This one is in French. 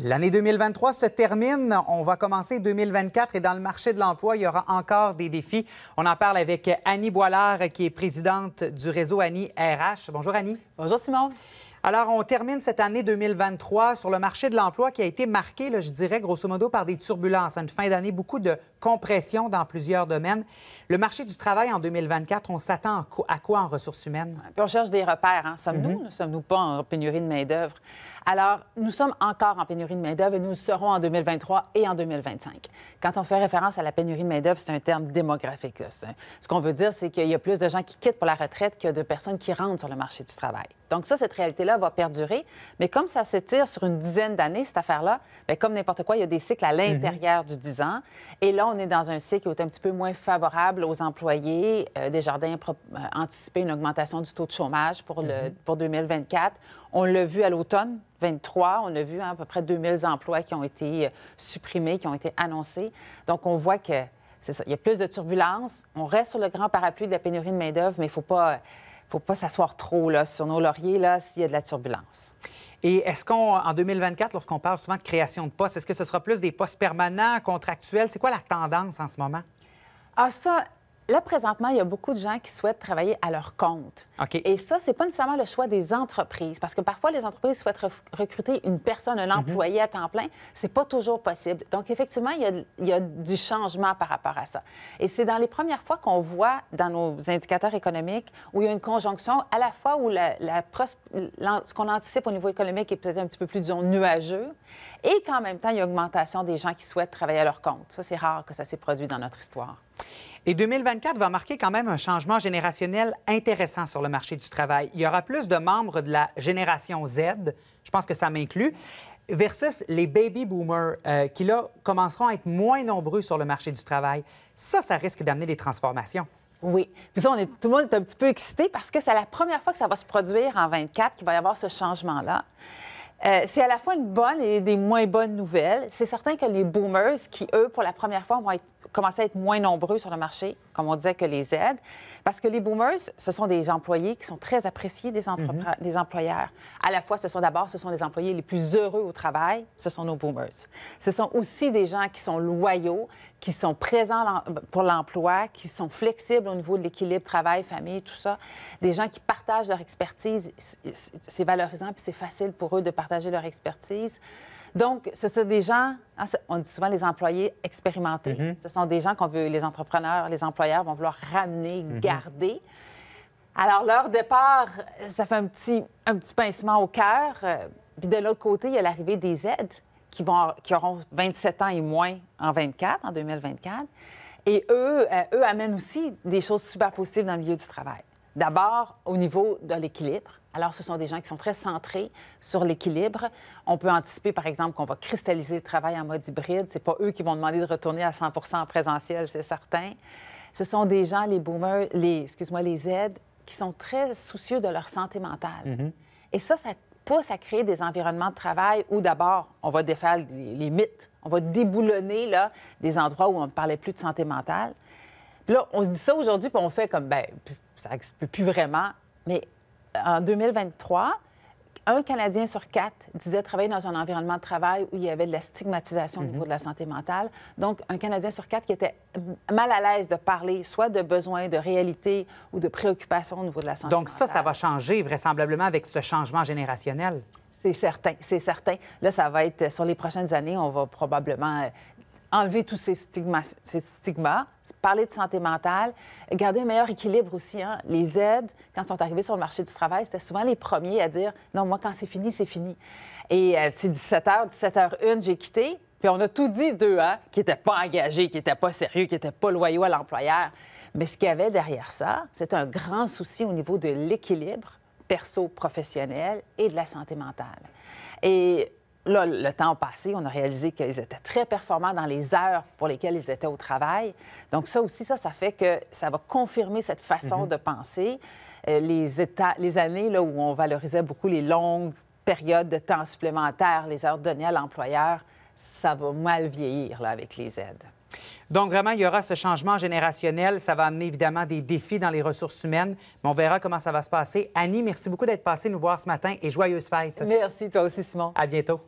L'année 2023 se termine. On va commencer 2024 et dans le marché de l'emploi, il y aura encore des défis. On en parle avec Annie Boilard, qui est présidente du réseau Annie RH. Bonjour Annie. Bonjour Simon. Alors, on termine cette année 2023 sur le marché de l'emploi qui a été marqué, je dirais, grosso modo, par des turbulences. À une fin d'année, beaucoup de compression dans plusieurs domaines. Le marché du travail en 2024, on s'attend à quoi en ressources humaines? on cherche des repères. Hein. Sommes-nous mhm. ne sommes-nous pas en pénurie de main-d'œuvre? Alors, nous sommes encore en pénurie de main-d'œuvre et nous le serons en 2023 et en 2025. Quand on fait référence à la pénurie de main-d'œuvre, c'est un terme démographique. Ce qu'on veut dire, c'est qu'il y a plus de gens qui quittent pour la retraite que de personnes qui rentrent sur le marché du travail. Donc, ça, cette réalité-là va perdurer. Mais comme ça s'étire sur une dizaine d'années, cette affaire-là, ben, comme n'importe quoi, il y a des cycles à l'intérieur mhm. du 10 ans. Et là, on est dans un cycle qui est un petit peu moins favorable aux employés. Euh, des jardins euh, anticipé une augmentation du taux de chômage pour, le, mhm. pour 2024. On l'a vu à l'automne 23, on a vu hein, à peu près 2000 emplois qui ont été euh, supprimés, qui ont été annoncés. Donc, on voit que c'est ça, il y a plus de turbulence. On reste sur le grand parapluie de la pénurie de main-d'œuvre, mais il ne faut pas, faut pas s'asseoir trop là, sur nos lauriers là, s'il y a de la turbulence. Et est-ce qu'en 2024, lorsqu'on parle souvent de création de postes, est-ce que ce sera plus des postes permanents, contractuels? C'est quoi la tendance en ce moment? Ah, ça, Là, présentement, il y a beaucoup de gens qui souhaitent travailler à leur compte. Et ça, c'est pas nécessairement le choix des entreprises, parce que parfois, les entreprises souhaitent recruter une personne, un mhm. employé à temps plein. Ce n'est pas toujours possible. Donc, effectivement, il y, a, du changement par rapport à ça. Et c'est dans les premières fois qu'on voit dans nos indicateurs économiques où il y a une conjonction à la fois où la, ce qu'on anticipe au niveau économique est peut-être un petit peu plus, disons, nuageux, et qu'en même temps, il y a une augmentation des gens qui souhaitent travailler à leur compte. Ça, c'est rare que ça s'est produit dans notre histoire. Et 2024 va marquer quand même un changement générationnel intéressant sur le marché du travail. Il y aura plus de membres de la génération Z, je pense que ça m'inclut, versus les baby boomers euh, qui, là, commenceront à être moins nombreux sur le marché du travail. Ça, ça risque d'amener des transformations. Oui. Puis ça, tout le monde est un petit peu excité parce que c'est la première fois que ça va se produire en 24 qu'il va y avoir ce changement-là. Euh, c'est à la fois une bonne et des moins bonnes nouvelles. C'est certain que les boomers, qui, eux, pour la première fois, vont être commencer à être moins nombreux sur le marché, comme on disait, que les aides, parce que les boomers, ce sont des employés qui sont très appréciés des, mhm. des employeurs. À la fois, ce sont d'abord, ce sont les employés les plus heureux au travail, ce sont nos boomers. Ce sont aussi des gens qui sont loyaux, qui sont présents pour l'emploi, qui sont flexibles au niveau de l'équilibre travail, famille, tout ça. Des gens qui partagent leur expertise. C'est valorisant, puis c'est facile pour eux de partager leur expertise. Donc, ce sont des gens, hein, on dit souvent les employés expérimentés. Mhm. Ce sont des gens qu'on veut, les entrepreneurs, les employeurs vont vouloir ramener, mhm. garder. Alors, leur départ, ça fait un petit, un petit pincement au cœur. Euh, puis de l'autre côté, il y a l'arrivée des aides qui, vont, qui auront 27 ans et moins en 24, en 2024. Et eux, euh, eux amènent aussi des choses super possibles dans le milieu du travail. D'abord, au niveau de l'équilibre. Alors, ce sont des gens qui sont très centrés sur l'équilibre. On peut anticiper, par exemple, qu'on va cristalliser le travail en mode hybride. C'est pas eux qui vont demander de retourner à 100 en présentiel, c'est certain. Ce sont des gens, les boomers, les, excuse-moi, les Z, qui sont très soucieux de leur santé mentale. Mhm. Et ça, ça pousse à créer des environnements de travail où d'abord, on va défaire les, mythes, on va déboulonner là, des endroits où on ne parlait plus de santé mentale. Puis là, on se dit ça aujourd'hui, puis on fait comme, ben ça ne peut plus vraiment. Mais en 2023, un Canadien sur quatre disait travailler dans un environnement de travail où il y avait de la stigmatisation au mhm. niveau de la santé mentale. Donc, un Canadien sur quatre qui était mal à l'aise de parler soit de besoins, de réalité ou de préoccupations au niveau de la santé mentale. Donc, ça, ça va changer vraisemblablement avec ce changement générationnel. C'est certain, c'est certain. Là, ça va être sur les prochaines années, on va probablement euh, enlever tous ces stigmas, parler de santé mentale, garder un meilleur équilibre aussi. Hein. Les aides, quand ils sont arrivés sur le marché du travail, c'était souvent les premiers à dire non, moi, quand c'est fini, c'est fini. Et euh, c'est 17h, h 1 j'ai quitté. Puis on a tout dit d'eux, hein, qui n'étaient pas engagés, qui n'étaient pas sérieux, qui n'étaient pas loyaux à l'employeur. Mais ce qu'il y avait derrière ça, c'est un grand souci au niveau de l'équilibre perso-professionnel et de la santé mentale. Et là, le temps passé. On a réalisé qu'ils étaient très performants dans les heures pour lesquelles ils étaient au travail. Donc, ça aussi, ça, ça fait que ça va confirmer cette façon mhm. de penser. Euh, les, années là, où on valorisait beaucoup les longues périodes de temps supplémentaires, les heures données à l'employeur, ça va mal vieillir avec les aides. Donc, vraiment, il y aura ce changement générationnel. Ça va amener évidemment des défis dans les ressources humaines, mais on verra comment ça va se passer. Annie, merci beaucoup d'être passée nous voir ce matin et joyeuse fête. Merci, toi aussi, Simon. À bientôt.